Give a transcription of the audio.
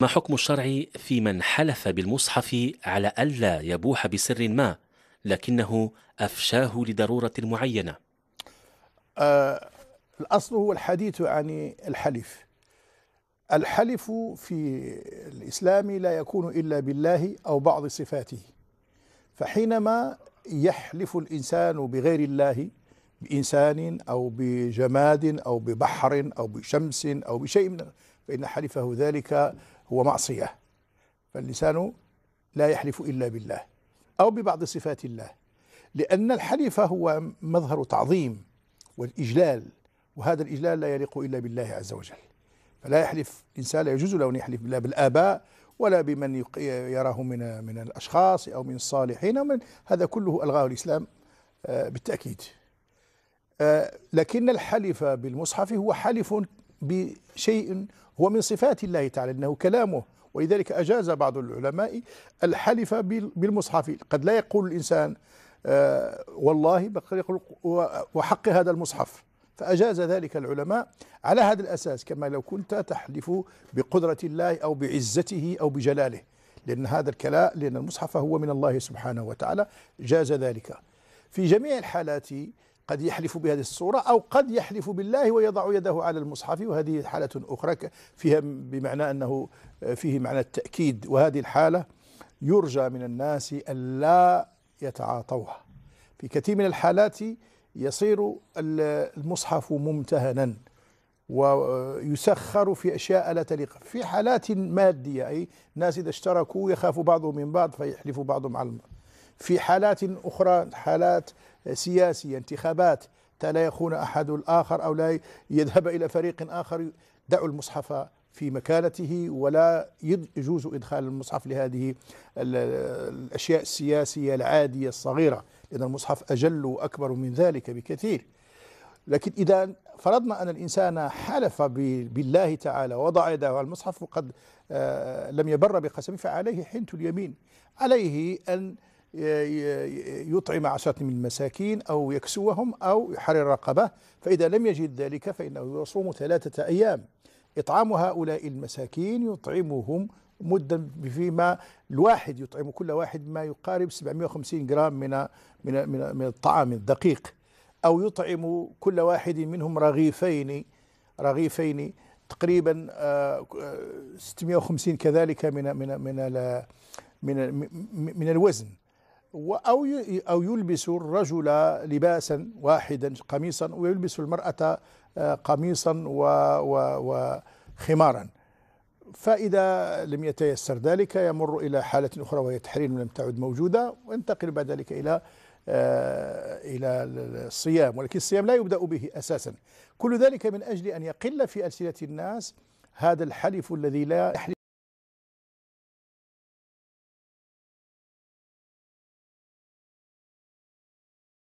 ما حكم الشرع في من حلف بالمصحف على ألا يبوح بسر ما لكنه أفشاه لضرورة معينة آه الأصل هو الحديث عن الحلف الحلف في الإسلام لا يكون إلا بالله أو بعض صفاته فحينما يحلف الإنسان بغير الله بإنسان أو بجماد أو ببحر أو بشمس أو بشيء من فإن حلفه ذلك هو معصية فاللسان لا يحلف إلا بالله أو ببعض صفات الله لأن الحلف هو مظهر تعظيم والإجلال وهذا الإجلال لا يليق إلا بالله عز وجل فلا يحلف إنسان لا يجوز له أن يحلف بالله بالآباء ولا بمن يراه من من الأشخاص أو من الصالحين أو من هذا كله ألغاه الإسلام آه، بالتأكيد آه، لكن الحلف بالمصحف هو حلف بشيء هو من صفات الله تعالى انه كلامه ولذلك اجاز بعض العلماء الحلف بالمصحف قد لا يقول الانسان آه، والله بل يقول وحق هذا المصحف فأجاز ذلك العلماء على هذا الأساس كما لو كنت تحلف بقدرة الله أو بعزته أو بجلاله لأن هذا الكلام لأن المصحف هو من الله سبحانه وتعالى جاز ذلك في جميع الحالات قد يحلف بهذه الصورة أو قد يحلف بالله ويضع يده على المصحف وهذه حالة أخرى فيها بمعنى أنه فيه معنى التأكيد وهذه الحالة يرجى من الناس ألا يتعاطوها في كثير من الحالات يصير المصحف ممتهنا ويسخر في أشياء لا تليق في حالات مادية أي ناس إذا اشتركوا يخاف بعضهم من بعض فيحلف بعضهم على المصحف في حالات أخرى حالات سياسية انتخابات لا يخون أحد الآخر أو لا يذهب إلى فريق آخر دعوا المصحف في مكانته ولا يجوز إدخال المصحف لهذه الأشياء السياسية العادية الصغيرة لأن المصحف أجل وأكبر من ذلك بكثير لكن إذا فرضنا أن الإنسان حلف بالله تعالى وضع يده على المصحف وقد آه، لم يبر بقسمه فعليه حنت اليمين عليه أن يطعم عشرة من المساكين أو يكسوهم أو يحرر رقبة فإذا لم يجد ذلك فإنه يصوم ثلاثة أيام إطعام هؤلاء المساكين يطعمهم مدا فيما الواحد يطعم كل واحد ما يقارب 750 جرام من من من, من الطعام الدقيق أو يطعم كل واحد منهم رغيفين رغيفين تقريبا 650 آه، كذلك من من من من الوزن أو أو يلبس الرجل لباسا واحدا قميصا ويلبس المرأة آه، قميصا وخمارا فإذا لم يتيسر ذلك يمر إلى حالة أخرى وهي تحريم لم تعد موجودة وينتقل بعد ذلك إلى آه، إلى الصيام ولكن الصيام لا يبدأ به أساسا كل ذلك من أجل أن يقل في ألسنة الناس هذا الحلف الذي لا يحلف